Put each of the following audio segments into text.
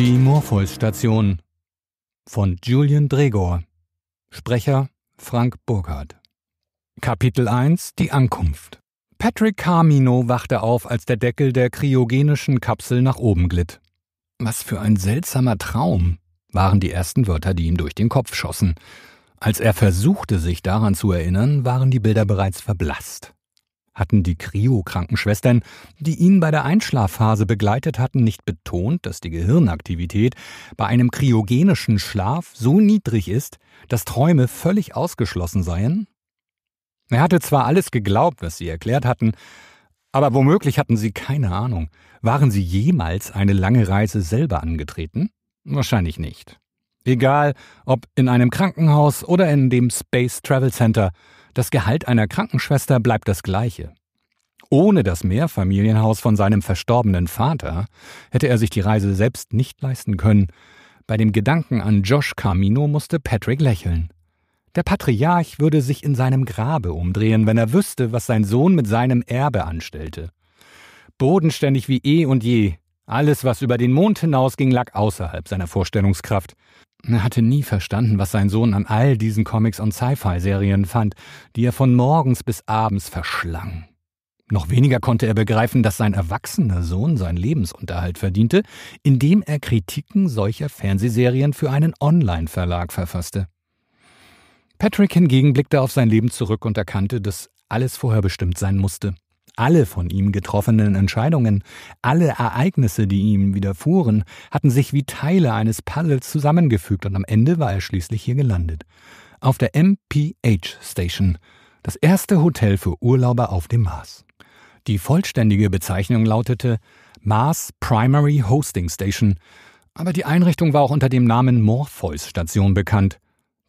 Die Morpheus-Station von Julian Dregor. Sprecher Frank Burkhardt. Kapitel 1 Die Ankunft. Patrick Carmino wachte auf, als der Deckel der kryogenischen Kapsel nach oben glitt. Was für ein seltsamer Traum, waren die ersten Wörter, die ihm durch den Kopf schossen. Als er versuchte, sich daran zu erinnern, waren die Bilder bereits verblasst. Hatten die Krio-Krankenschwestern, die ihn bei der Einschlafphase begleitet hatten, nicht betont, dass die Gehirnaktivität bei einem kryogenischen Schlaf so niedrig ist, dass Träume völlig ausgeschlossen seien? Er hatte zwar alles geglaubt, was sie erklärt hatten, aber womöglich hatten sie keine Ahnung. Waren sie jemals eine lange Reise selber angetreten? Wahrscheinlich nicht. Egal, ob in einem Krankenhaus oder in dem Space Travel Center, das Gehalt einer Krankenschwester bleibt das gleiche. Ohne das Mehrfamilienhaus von seinem verstorbenen Vater hätte er sich die Reise selbst nicht leisten können. Bei dem Gedanken an Josh Carmino musste Patrick lächeln. Der Patriarch würde sich in seinem Grabe umdrehen, wenn er wüsste, was sein Sohn mit seinem Erbe anstellte. Bodenständig wie eh und je, alles, was über den Mond hinausging, lag außerhalb seiner Vorstellungskraft. Er hatte nie verstanden, was sein Sohn an all diesen Comics und Sci-Fi-Serien fand, die er von morgens bis abends verschlang. Noch weniger konnte er begreifen, dass sein erwachsener Sohn seinen Lebensunterhalt verdiente, indem er Kritiken solcher Fernsehserien für einen Online-Verlag verfasste. Patrick hingegen blickte auf sein Leben zurück und erkannte, dass alles vorher bestimmt sein musste. Alle von ihm getroffenen Entscheidungen, alle Ereignisse, die ihm widerfuhren, hatten sich wie Teile eines Puzzles zusammengefügt und am Ende war er schließlich hier gelandet. Auf der MPH Station, das erste Hotel für Urlauber auf dem Mars. Die vollständige Bezeichnung lautete Mars Primary Hosting Station, aber die Einrichtung war auch unter dem Namen Morpheus Station bekannt.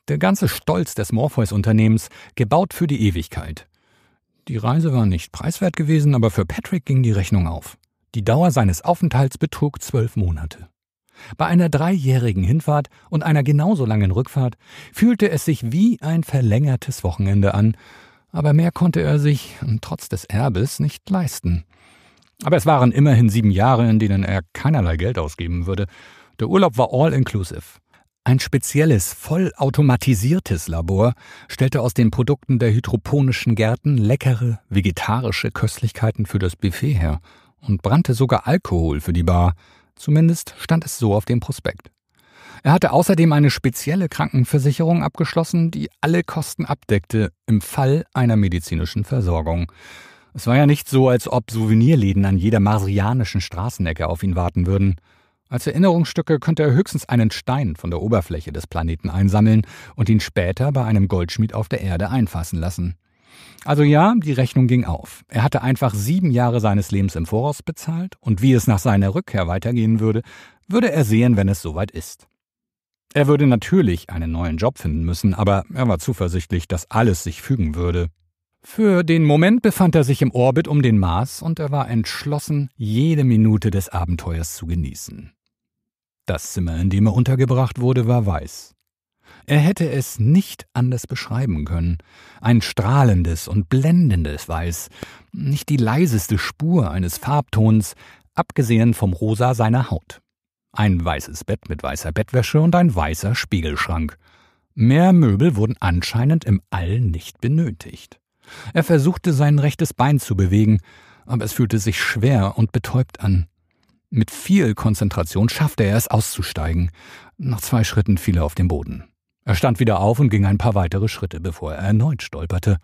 Der ganze Stolz des Morpheus-Unternehmens, gebaut für die Ewigkeit, die Reise war nicht preiswert gewesen, aber für Patrick ging die Rechnung auf. Die Dauer seines Aufenthalts betrug zwölf Monate. Bei einer dreijährigen Hinfahrt und einer genauso langen Rückfahrt fühlte es sich wie ein verlängertes Wochenende an, aber mehr konnte er sich, ähm, trotz des Erbes, nicht leisten. Aber es waren immerhin sieben Jahre, in denen er keinerlei Geld ausgeben würde. Der Urlaub war all inclusive. Ein spezielles, vollautomatisiertes Labor stellte aus den Produkten der hydroponischen Gärten leckere, vegetarische Köstlichkeiten für das Buffet her und brannte sogar Alkohol für die Bar. Zumindest stand es so auf dem Prospekt. Er hatte außerdem eine spezielle Krankenversicherung abgeschlossen, die alle Kosten abdeckte im Fall einer medizinischen Versorgung. Es war ja nicht so, als ob Souvenirläden an jeder marsianischen Straßenecke auf ihn warten würden. Als Erinnerungsstücke könnte er höchstens einen Stein von der Oberfläche des Planeten einsammeln und ihn später bei einem Goldschmied auf der Erde einfassen lassen. Also ja, die Rechnung ging auf. Er hatte einfach sieben Jahre seines Lebens im Voraus bezahlt, und wie es nach seiner Rückkehr weitergehen würde, würde er sehen, wenn es soweit ist. Er würde natürlich einen neuen Job finden müssen, aber er war zuversichtlich, dass alles sich fügen würde. Für den Moment befand er sich im Orbit um den Mars und er war entschlossen, jede Minute des Abenteuers zu genießen. Das Zimmer, in dem er untergebracht wurde, war weiß. Er hätte es nicht anders beschreiben können. Ein strahlendes und blendendes Weiß, nicht die leiseste Spur eines Farbtons, abgesehen vom Rosa seiner Haut. Ein weißes Bett mit weißer Bettwäsche und ein weißer Spiegelschrank. Mehr Möbel wurden anscheinend im All nicht benötigt. Er versuchte sein rechtes Bein zu bewegen, aber es fühlte sich schwer und betäubt an. Mit viel Konzentration schaffte er es auszusteigen. Nach zwei Schritten fiel er auf den Boden. Er stand wieder auf und ging ein paar weitere Schritte, bevor er erneut stolperte.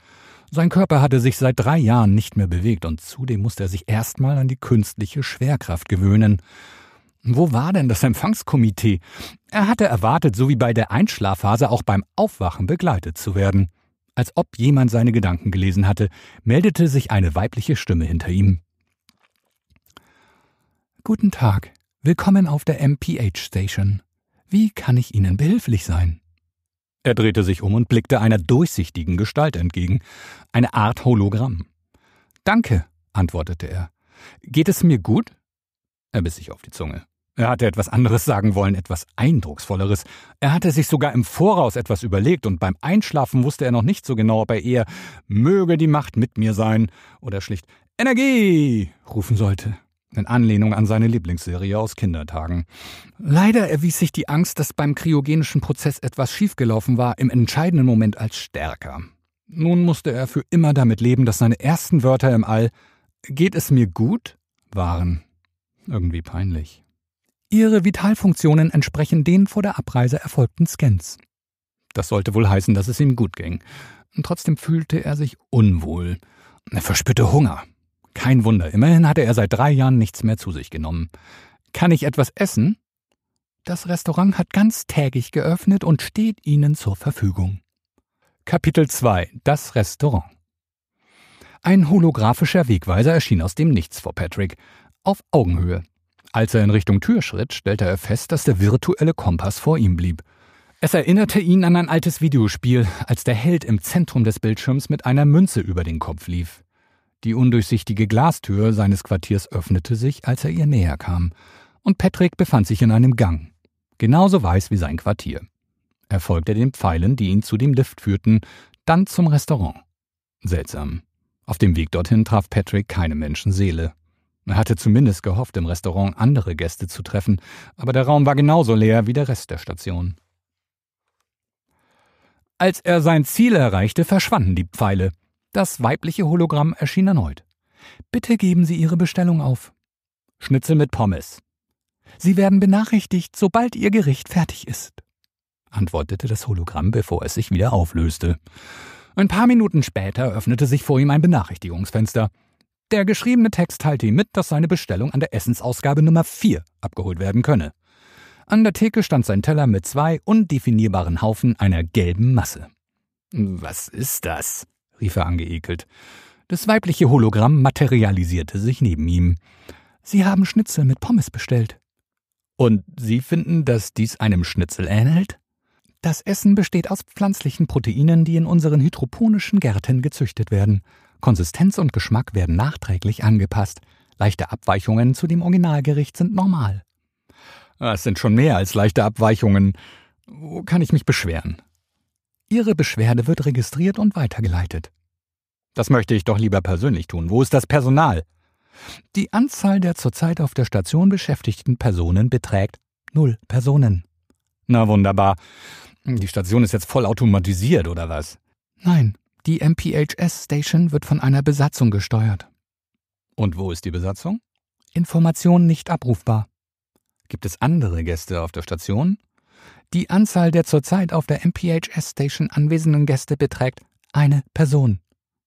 Sein Körper hatte sich seit drei Jahren nicht mehr bewegt und zudem musste er sich erstmal an die künstliche Schwerkraft gewöhnen. Wo war denn das Empfangskomitee? Er hatte erwartet, so wie bei der Einschlafphase auch beim Aufwachen begleitet zu werden. Als ob jemand seine Gedanken gelesen hatte, meldete sich eine weibliche Stimme hinter ihm. Guten Tag. Willkommen auf der MPH Station. Wie kann ich Ihnen behilflich sein? Er drehte sich um und blickte einer durchsichtigen Gestalt entgegen, eine Art Hologramm. Danke, antwortete er. Geht es mir gut? Er biss sich auf die Zunge. Er hatte etwas anderes sagen wollen, etwas Eindrucksvolleres. Er hatte sich sogar im Voraus etwas überlegt, und beim Einschlafen wusste er noch nicht so genau, ob er eher Möge die Macht mit mir sein oder schlicht Energie rufen sollte in Anlehnung an seine Lieblingsserie aus Kindertagen. Leider erwies sich die Angst, dass beim kryogenischen Prozess etwas schiefgelaufen war, im entscheidenden Moment als stärker. Nun musste er für immer damit leben, dass seine ersten Wörter im All Geht es mir gut? waren. Irgendwie peinlich. Ihre Vitalfunktionen entsprechen den vor der Abreise erfolgten Scans. Das sollte wohl heißen, dass es ihm gut ging. Trotzdem fühlte er sich unwohl. Er verspürte Hunger. Kein Wunder, immerhin hatte er seit drei Jahren nichts mehr zu sich genommen. Kann ich etwas essen? Das Restaurant hat ganz ganztägig geöffnet und steht Ihnen zur Verfügung. Kapitel 2 Das Restaurant Ein holographischer Wegweiser erschien aus dem Nichts vor Patrick, auf Augenhöhe. Als er in Richtung Tür schritt, stellte er fest, dass der virtuelle Kompass vor ihm blieb. Es erinnerte ihn an ein altes Videospiel, als der Held im Zentrum des Bildschirms mit einer Münze über den Kopf lief. Die undurchsichtige Glastür seines Quartiers öffnete sich, als er ihr näher kam, und Patrick befand sich in einem Gang, genauso weiß wie sein Quartier. Er folgte den Pfeilen, die ihn zu dem Lift führten, dann zum Restaurant. Seltsam. Auf dem Weg dorthin traf Patrick keine Menschenseele. Er hatte zumindest gehofft, im Restaurant andere Gäste zu treffen, aber der Raum war genauso leer wie der Rest der Station. Als er sein Ziel erreichte, verschwanden die Pfeile. Das weibliche Hologramm erschien erneut. Bitte geben Sie Ihre Bestellung auf. Schnitzel mit Pommes. Sie werden benachrichtigt, sobald Ihr Gericht fertig ist, antwortete das Hologramm, bevor es sich wieder auflöste. Ein paar Minuten später öffnete sich vor ihm ein Benachrichtigungsfenster. Der geschriebene Text teilte ihm mit, dass seine Bestellung an der Essensausgabe Nummer 4 abgeholt werden könne. An der Theke stand sein Teller mit zwei undefinierbaren Haufen einer gelben Masse. Was ist das? rief er angeekelt. Das weibliche Hologramm materialisierte sich neben ihm. Sie haben Schnitzel mit Pommes bestellt. Und Sie finden, dass dies einem Schnitzel ähnelt? Das Essen besteht aus pflanzlichen Proteinen, die in unseren hydroponischen Gärten gezüchtet werden. Konsistenz und Geschmack werden nachträglich angepasst. Leichte Abweichungen zu dem Originalgericht sind normal. Ah, es sind schon mehr als leichte Abweichungen. Wo kann ich mich beschweren? Ihre Beschwerde wird registriert und weitergeleitet. Das möchte ich doch lieber persönlich tun. Wo ist das Personal? Die Anzahl der zurzeit auf der Station beschäftigten Personen beträgt null Personen. Na wunderbar. Die Station ist jetzt voll automatisiert, oder was? Nein, die MPHS-Station wird von einer Besatzung gesteuert. Und wo ist die Besatzung? Information nicht abrufbar. Gibt es andere Gäste auf der Station? Die Anzahl der zurzeit auf der MPHS-Station anwesenden Gäste beträgt eine Person.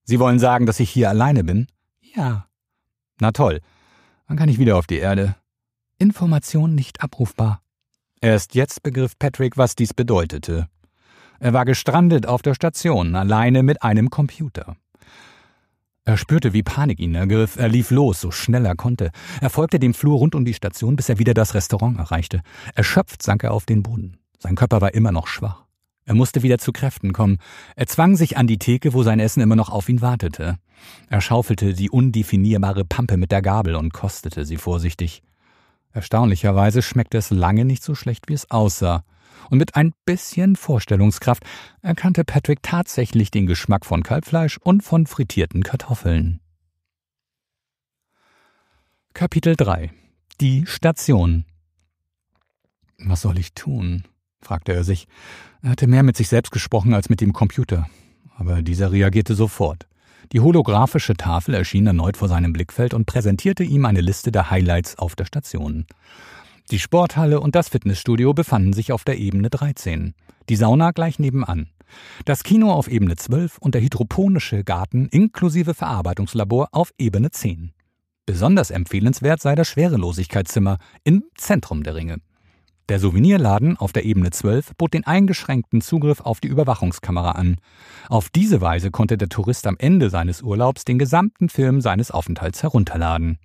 Sie wollen sagen, dass ich hier alleine bin? Ja. Na toll. Dann kann ich wieder auf die Erde. Information nicht abrufbar. Erst jetzt begriff Patrick, was dies bedeutete. Er war gestrandet auf der Station, alleine mit einem Computer. Er spürte, wie Panik ihn ergriff. Er lief los, so schnell er konnte. Er folgte dem Flur rund um die Station, bis er wieder das Restaurant erreichte. Erschöpft sank er auf den Boden. Sein Körper war immer noch schwach. Er musste wieder zu Kräften kommen. Er zwang sich an die Theke, wo sein Essen immer noch auf ihn wartete. Er schaufelte die undefinierbare Pampe mit der Gabel und kostete sie vorsichtig. Erstaunlicherweise schmeckte es lange nicht so schlecht, wie es aussah. Und mit ein bisschen Vorstellungskraft erkannte Patrick tatsächlich den Geschmack von Kalbfleisch und von frittierten Kartoffeln. Kapitel 3 Die Station Was soll ich tun? fragte er sich. Er hatte mehr mit sich selbst gesprochen als mit dem Computer. Aber dieser reagierte sofort. Die holographische Tafel erschien erneut vor seinem Blickfeld und präsentierte ihm eine Liste der Highlights auf der Station. Die Sporthalle und das Fitnessstudio befanden sich auf der Ebene 13, die Sauna gleich nebenan, das Kino auf Ebene 12 und der hydroponische Garten inklusive Verarbeitungslabor auf Ebene 10. Besonders empfehlenswert sei das Schwerelosigkeitszimmer im Zentrum der Ringe. Der Souvenirladen auf der Ebene 12 bot den eingeschränkten Zugriff auf die Überwachungskamera an. Auf diese Weise konnte der Tourist am Ende seines Urlaubs den gesamten Film seines Aufenthalts herunterladen.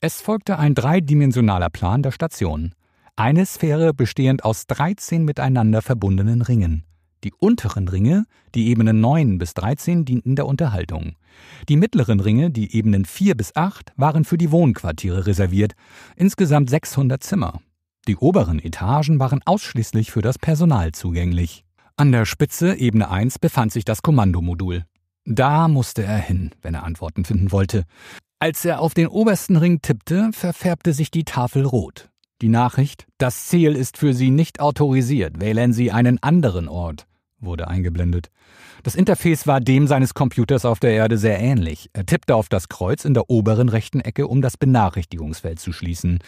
Es folgte ein dreidimensionaler Plan der Station. Eine Sphäre bestehend aus 13 miteinander verbundenen Ringen. Die unteren Ringe, die Ebenen 9 bis 13, dienten der Unterhaltung. Die mittleren Ringe, die Ebenen 4 bis 8, waren für die Wohnquartiere reserviert, insgesamt 600 Zimmer. Die oberen Etagen waren ausschließlich für das Personal zugänglich. An der Spitze Ebene 1 befand sich das Kommandomodul. Da musste er hin, wenn er Antworten finden wollte. Als er auf den obersten Ring tippte, verfärbte sich die Tafel rot. Die Nachricht Das Ziel ist für Sie nicht autorisiert, wählen Sie einen anderen Ort wurde eingeblendet. Das Interface war dem seines Computers auf der Erde sehr ähnlich. Er tippte auf das Kreuz in der oberen rechten Ecke, um das Benachrichtigungsfeld zu schließen.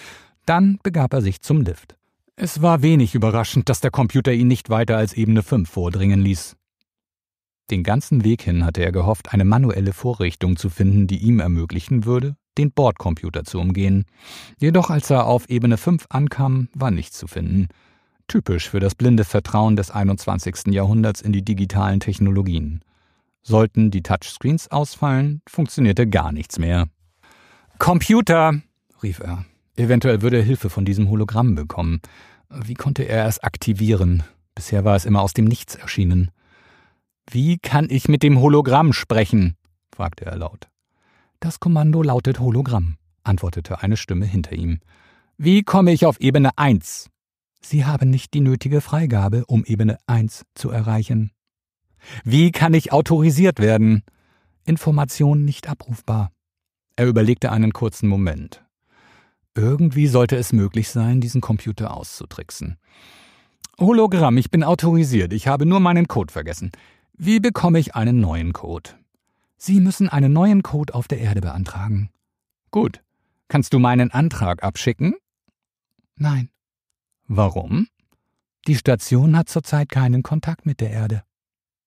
Dann begab er sich zum Lift. Es war wenig überraschend, dass der Computer ihn nicht weiter als Ebene 5 vordringen ließ. Den ganzen Weg hin hatte er gehofft, eine manuelle Vorrichtung zu finden, die ihm ermöglichen würde, den Bordcomputer zu umgehen. Jedoch als er auf Ebene 5 ankam, war nichts zu finden. Typisch für das blinde Vertrauen des 21. Jahrhunderts in die digitalen Technologien. Sollten die Touchscreens ausfallen, funktionierte gar nichts mehr. Computer, rief er. Eventuell würde er Hilfe von diesem Hologramm bekommen. Wie konnte er es aktivieren? Bisher war es immer aus dem Nichts erschienen. Wie kann ich mit dem Hologramm sprechen? fragte er laut. Das Kommando lautet Hologramm, antwortete eine Stimme hinter ihm. Wie komme ich auf Ebene 1? Sie haben nicht die nötige Freigabe, um Ebene 1 zu erreichen. Wie kann ich autorisiert werden? Information nicht abrufbar. Er überlegte einen kurzen Moment. Irgendwie sollte es möglich sein, diesen Computer auszutricksen. Hologramm, ich bin autorisiert, ich habe nur meinen Code vergessen. Wie bekomme ich einen neuen Code? Sie müssen einen neuen Code auf der Erde beantragen. Gut. Kannst du meinen Antrag abschicken? Nein. Warum? Die Station hat zurzeit keinen Kontakt mit der Erde.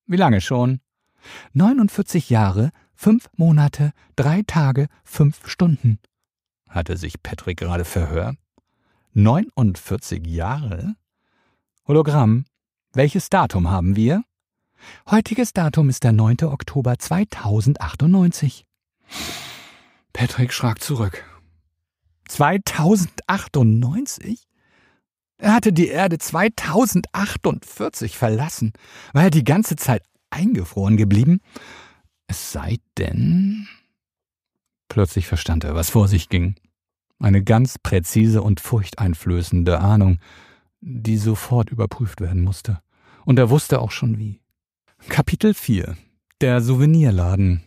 Wie lange schon? 49 Jahre, 5 Monate, 3 Tage, 5 Stunden. Hatte sich Patrick gerade Verhör? 49 Jahre? Hologramm, welches Datum haben wir? Heutiges Datum ist der 9. Oktober 2098. Patrick schrak zurück. 2098? Er hatte die Erde 2048 verlassen. War er die ganze Zeit eingefroren geblieben? Es sei denn. Plötzlich verstand er, was vor sich ging. Eine ganz präzise und furchteinflößende Ahnung, die sofort überprüft werden musste. Und er wusste auch schon wie. Kapitel 4 Der Souvenirladen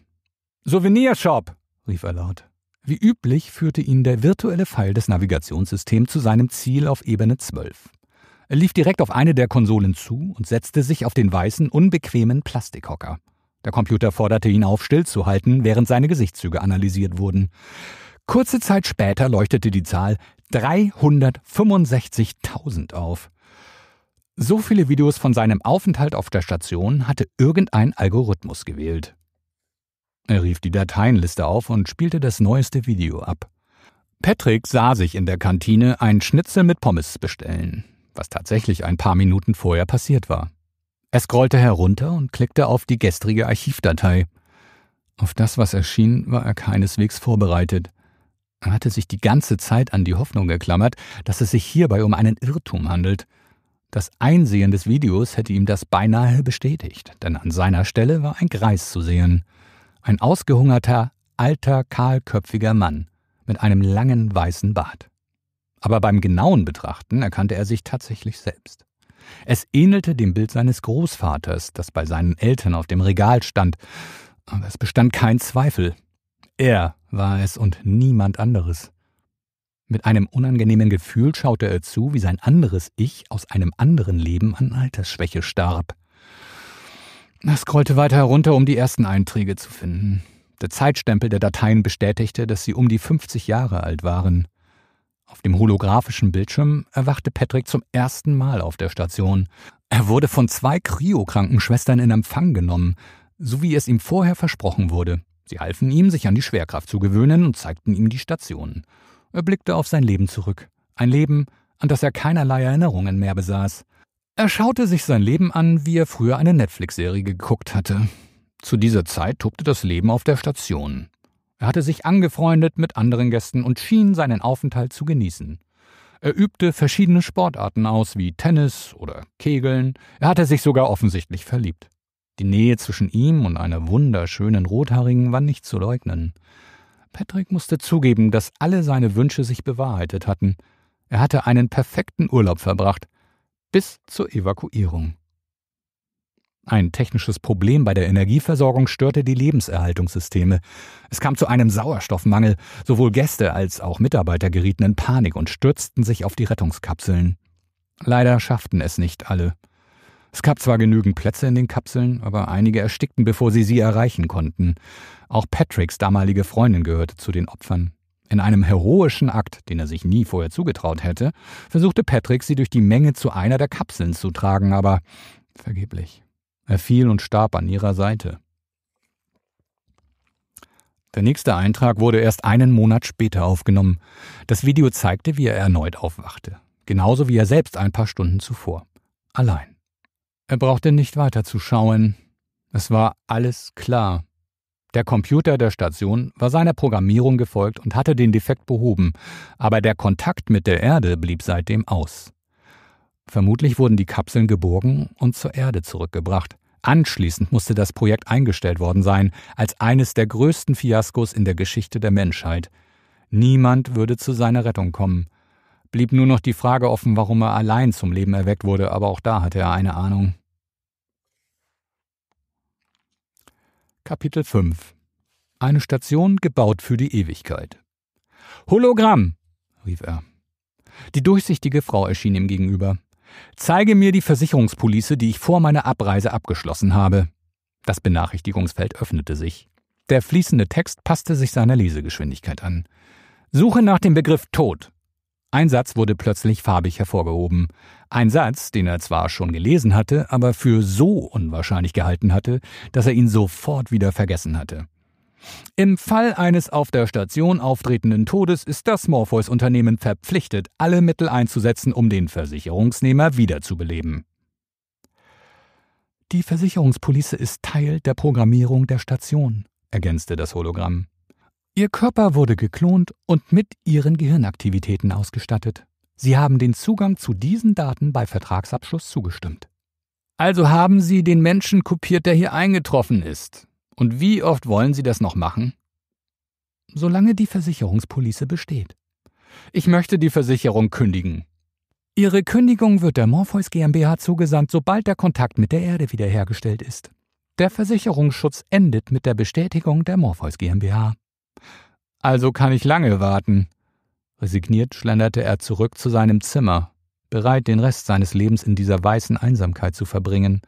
Souvenirshop! rief er laut. Wie üblich führte ihn der virtuelle Pfeil des Navigationssystems zu seinem Ziel auf Ebene 12. Er lief direkt auf eine der Konsolen zu und setzte sich auf den weißen, unbequemen Plastikhocker. Der Computer forderte ihn auf, stillzuhalten, während seine Gesichtszüge analysiert wurden. Kurze Zeit später leuchtete die Zahl 365.000 auf. So viele Videos von seinem Aufenthalt auf der Station hatte irgendein Algorithmus gewählt. Er rief die Dateienliste auf und spielte das neueste Video ab. Patrick sah sich in der Kantine ein Schnitzel mit Pommes bestellen, was tatsächlich ein paar Minuten vorher passiert war. Er scrollte herunter und klickte auf die gestrige Archivdatei. Auf das, was erschien, war er keineswegs vorbereitet. Man hatte sich die ganze Zeit an die Hoffnung geklammert, dass es sich hierbei um einen Irrtum handelt. Das Einsehen des Videos hätte ihm das beinahe bestätigt, denn an seiner Stelle war ein Greis zu sehen. Ein ausgehungerter, alter, kahlköpfiger Mann mit einem langen weißen Bart. Aber beim genauen Betrachten erkannte er sich tatsächlich selbst. Es ähnelte dem Bild seines Großvaters, das bei seinen Eltern auf dem Regal stand, aber es bestand kein Zweifel, er war es und niemand anderes. Mit einem unangenehmen Gefühl schaute er zu, wie sein anderes Ich aus einem anderen Leben an Altersschwäche starb. Er scrollte weiter herunter, um die ersten Einträge zu finden. Der Zeitstempel der Dateien bestätigte, dass sie um die 50 Jahre alt waren. Auf dem holographischen Bildschirm erwachte Patrick zum ersten Mal auf der Station. Er wurde von zwei Kryokrankenschwestern in Empfang genommen, so wie es ihm vorher versprochen wurde. Sie halfen ihm, sich an die Schwerkraft zu gewöhnen und zeigten ihm die Stationen. Er blickte auf sein Leben zurück. Ein Leben, an das er keinerlei Erinnerungen mehr besaß. Er schaute sich sein Leben an, wie er früher eine Netflix-Serie geguckt hatte. Zu dieser Zeit tobte das Leben auf der Station. Er hatte sich angefreundet mit anderen Gästen und schien seinen Aufenthalt zu genießen. Er übte verschiedene Sportarten aus, wie Tennis oder Kegeln. Er hatte sich sogar offensichtlich verliebt. Die Nähe zwischen ihm und einer wunderschönen Rothaarigen war nicht zu leugnen. Patrick musste zugeben, dass alle seine Wünsche sich bewahrheitet hatten. Er hatte einen perfekten Urlaub verbracht, bis zur Evakuierung. Ein technisches Problem bei der Energieversorgung störte die Lebenserhaltungssysteme. Es kam zu einem Sauerstoffmangel. Sowohl Gäste als auch Mitarbeiter gerieten in Panik und stürzten sich auf die Rettungskapseln. Leider schafften es nicht alle. Es gab zwar genügend Plätze in den Kapseln, aber einige erstickten, bevor sie sie erreichen konnten. Auch Patricks damalige Freundin gehörte zu den Opfern. In einem heroischen Akt, den er sich nie vorher zugetraut hätte, versuchte Patrick, sie durch die Menge zu einer der Kapseln zu tragen, aber vergeblich. Er fiel und starb an ihrer Seite. Der nächste Eintrag wurde erst einen Monat später aufgenommen. Das Video zeigte, wie er erneut aufwachte. Genauso wie er selbst ein paar Stunden zuvor. Allein. Er brauchte nicht weiter zu schauen. Es war alles klar. Der Computer der Station war seiner Programmierung gefolgt und hatte den Defekt behoben, aber der Kontakt mit der Erde blieb seitdem aus. Vermutlich wurden die Kapseln geborgen und zur Erde zurückgebracht. Anschließend musste das Projekt eingestellt worden sein, als eines der größten Fiaskos in der Geschichte der Menschheit. Niemand würde zu seiner Rettung kommen blieb nur noch die Frage offen, warum er allein zum Leben erweckt wurde, aber auch da hatte er eine Ahnung. Kapitel 5 Eine Station gebaut für die Ewigkeit. Hologramm, rief er. Die durchsichtige Frau erschien ihm gegenüber. Zeige mir die Versicherungspolice, die ich vor meiner Abreise abgeschlossen habe. Das Benachrichtigungsfeld öffnete sich. Der fließende Text passte sich seiner Lesegeschwindigkeit an. Suche nach dem Begriff Tod. Ein Satz wurde plötzlich farbig hervorgehoben. Ein Satz, den er zwar schon gelesen hatte, aber für so unwahrscheinlich gehalten hatte, dass er ihn sofort wieder vergessen hatte. Im Fall eines auf der Station auftretenden Todes ist das Morpheus-Unternehmen verpflichtet, alle Mittel einzusetzen, um den Versicherungsnehmer wiederzubeleben. Die Versicherungspolice ist Teil der Programmierung der Station, ergänzte das Hologramm. Ihr Körper wurde geklont und mit Ihren Gehirnaktivitäten ausgestattet. Sie haben den Zugang zu diesen Daten bei Vertragsabschluss zugestimmt. Also haben Sie den Menschen kopiert, der hier eingetroffen ist. Und wie oft wollen Sie das noch machen? Solange die Versicherungspolice besteht. Ich möchte die Versicherung kündigen. Ihre Kündigung wird der Morpheus GmbH zugesandt, sobald der Kontakt mit der Erde wiederhergestellt ist. Der Versicherungsschutz endet mit der Bestätigung der Morpheus GmbH. Also kann ich lange warten. Resigniert schlenderte er zurück zu seinem Zimmer, bereit, den Rest seines Lebens in dieser weißen Einsamkeit zu verbringen.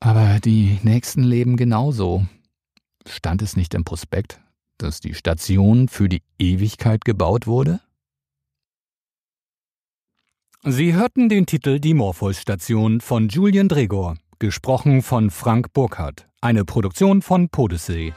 Aber die nächsten leben genauso. Stand es nicht im Prospekt, dass die Station für die Ewigkeit gebaut wurde? Sie hörten den Titel Die Morpheus-Station von Julian Dregor, gesprochen von Frank Burkhardt, eine Produktion von podesee.de.